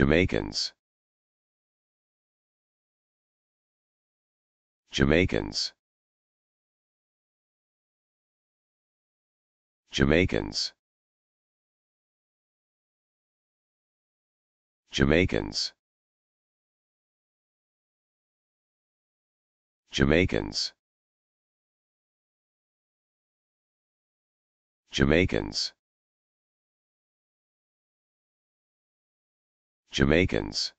Jamaicans. Jamaicans. Jamaicans. Jamaicans. Jamaicans. Jamaicans. Jamaicans.